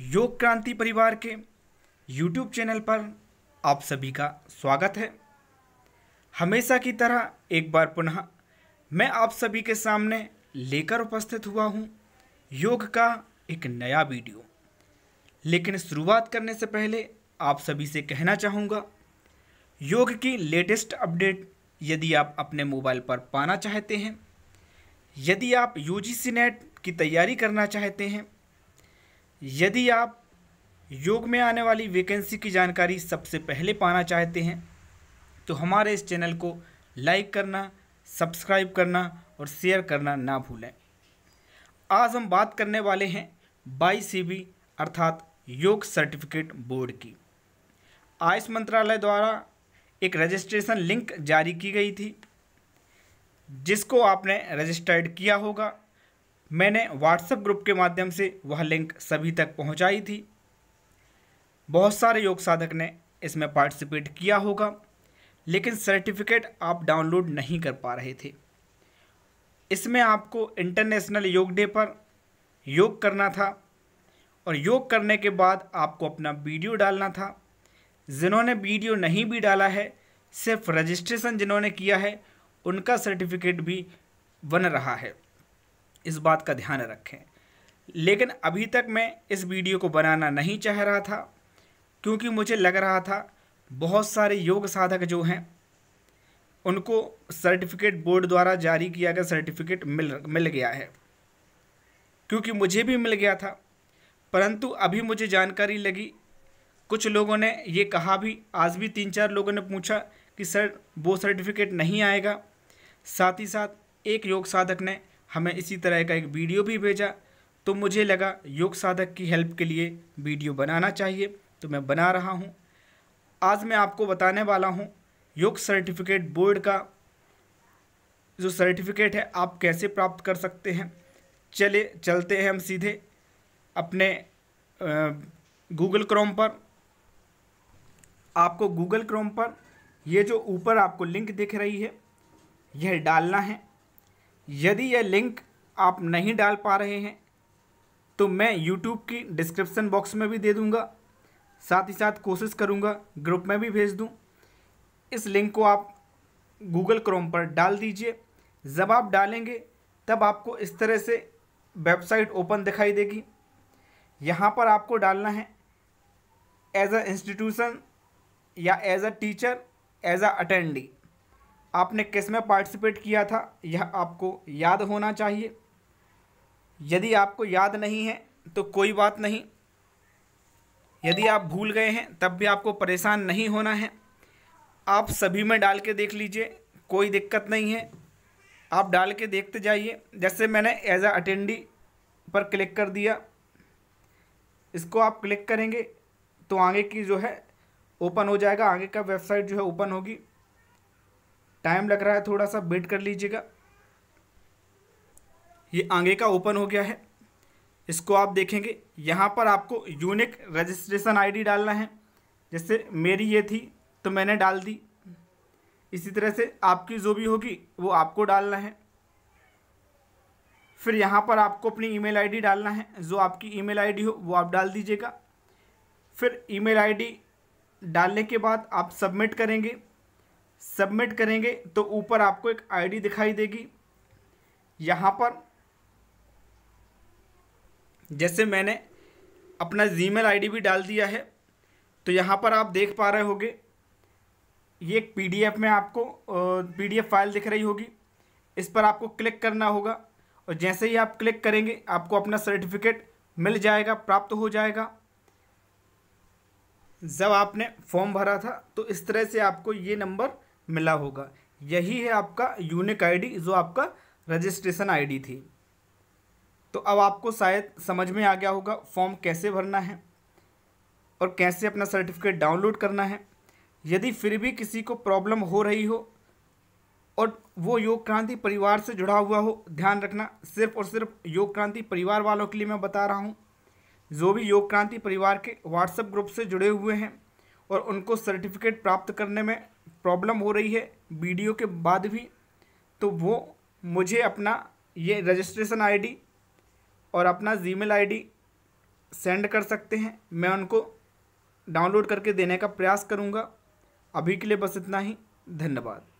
योग क्रांति परिवार के YouTube चैनल पर आप सभी का स्वागत है हमेशा की तरह एक बार पुनः मैं आप सभी के सामने लेकर उपस्थित हुआ हूँ योग का एक नया वीडियो लेकिन शुरुआत करने से पहले आप सभी से कहना चाहूँगा योग की लेटेस्ट अपडेट यदि आप अपने मोबाइल पर पाना चाहते हैं यदि आप यू जी नेट की तैयारी करना चाहते हैं यदि आप योग में आने वाली वैकेंसी की जानकारी सबसे पहले पाना चाहते हैं तो हमारे इस चैनल को लाइक करना सब्सक्राइब करना और शेयर करना ना भूलें आज हम बात करने वाले हैं बाई सी अर्थात योग सर्टिफिकेट बोर्ड की आयुष मंत्रालय द्वारा एक रजिस्ट्रेशन लिंक जारी की गई थी जिसको आपने रजिस्टर्ड किया होगा मैंने व्हाट्सएप ग्रुप के माध्यम से वह लिंक सभी तक पहुंचाई थी बहुत सारे योग साधक ने इसमें पार्टिसिपेट किया होगा लेकिन सर्टिफिकेट आप डाउनलोड नहीं कर पा रहे थे इसमें आपको इंटरनेशनल योग डे पर योग करना था और योग करने के बाद आपको अपना वीडियो डालना था जिन्होंने वीडियो नहीं भी डाला है सिर्फ रजिस्ट्रेशन जिन्होंने किया है उनका सर्टिफिकेट भी बन रहा है इस बात का ध्यान रखें लेकिन अभी तक मैं इस वीडियो को बनाना नहीं चाह रहा था क्योंकि मुझे लग रहा था बहुत सारे योग साधक जो हैं उनको सर्टिफिकेट बोर्ड द्वारा जारी किया गया सर्टिफिकेट मिल मिल गया है क्योंकि मुझे भी मिल गया था परंतु अभी मुझे जानकारी लगी कुछ लोगों ने ये कहा भी आज भी तीन चार लोगों ने पूछा कि सर वो सर्टिफिकेट नहीं आएगा साथ ही साथ एक योग साधक ने हमें इसी तरह का एक वीडियो भी भेजा तो मुझे लगा योग साधक की हेल्प के लिए वीडियो बनाना चाहिए तो मैं बना रहा हूँ आज मैं आपको बताने वाला हूँ योग सर्टिफिकेट बोर्ड का जो सर्टिफिकेट है आप कैसे प्राप्त कर सकते हैं चले चलते हैं हम सीधे अपने गूगल क्रोम पर आपको गूगल क्रोम पर ये जो ऊपर आपको लिंक दिख रही है यह डालना है यदि यह लिंक आप नहीं डाल पा रहे हैं तो मैं यूट्यूब की डिस्क्रिप्सन बॉक्स में भी दे दूँगा साथ ही साथ कोशिश करूँगा ग्रुप में भी भेज दूँ इस लिंक को आप गूगल क्रोम पर डाल दीजिए जब आप डालेंगे तब आपको इस तरह से वेबसाइट ओपन दिखाई देगी यहाँ पर आपको डालना है एज अ इंस्टीट्यूशन या as a teacher as a attendee आपने किस में पार्टिसिपेट किया था यह आपको याद होना चाहिए यदि आपको याद नहीं है तो कोई बात नहीं यदि आप भूल गए हैं तब भी आपको परेशान नहीं होना है आप सभी में डाल के देख लीजिए कोई दिक्कत नहीं है आप डाल के देखते जाइए जैसे मैंने एज अ अटेंडी पर क्लिक कर दिया इसको आप क्लिक करेंगे तो आगे की जो है ओपन हो जाएगा आगे का वेबसाइट जो है ओपन होगी टाइम लग रहा है थोड़ा सा वेट कर लीजिएगा ये आगे का ओपन हो गया है इसको आप देखेंगे यहाँ पर आपको यूनिक रजिस्ट्रेशन आईडी डालना है जैसे मेरी ये थी तो मैंने डाल दी इसी तरह से आपकी जो भी होगी वो आपको डालना है फिर यहाँ पर आपको अपनी ईमेल आईडी डालना है जो आपकी ईमेल आईडी हो वो आप डाल दीजिएगा फिर ईमेल आईडी डालने के बाद आप सबमिट करेंगे सबमिट करेंगे तो ऊपर आपको एक आईडी दिखाई देगी यहाँ पर जैसे मैंने अपना जीमेल आईडी भी डाल दिया है तो यहाँ पर आप देख पा रहे होगे ये एक पीडीएफ में आपको पीडीएफ फाइल दिख रही होगी इस पर आपको क्लिक करना होगा और जैसे ही आप क्लिक करेंगे आपको अपना सर्टिफिकेट मिल जाएगा प्राप्त हो जाएगा जब आपने फॉर्म भरा था तो इस तरह से आपको ये नंबर मिला होगा यही है आपका यूनिक आईडी जो आपका रजिस्ट्रेशन आईडी थी तो अब आपको शायद समझ में आ गया होगा फॉर्म कैसे भरना है और कैसे अपना सर्टिफिकेट डाउनलोड करना है यदि फिर भी किसी को प्रॉब्लम हो रही हो और वो योग क्रांति परिवार से जुड़ा हुआ हो ध्यान रखना सिर्फ और सिर्फ योग क्रांति परिवार वालों के लिए मैं बता रहा हूँ जो भी योग क्रांति परिवार के व्हाट्सएप ग्रुप से जुड़े हुए हैं और उनको सर्टिफिकेट प्राप्त करने में प्रॉब्लम हो रही है वीडियो के बाद भी तो वो मुझे अपना ये रजिस्ट्रेशन आईडी और अपना जीमेल आईडी सेंड कर सकते हैं मैं उनको डाउनलोड करके देने का प्रयास करूँगा अभी के लिए बस इतना ही धन्यवाद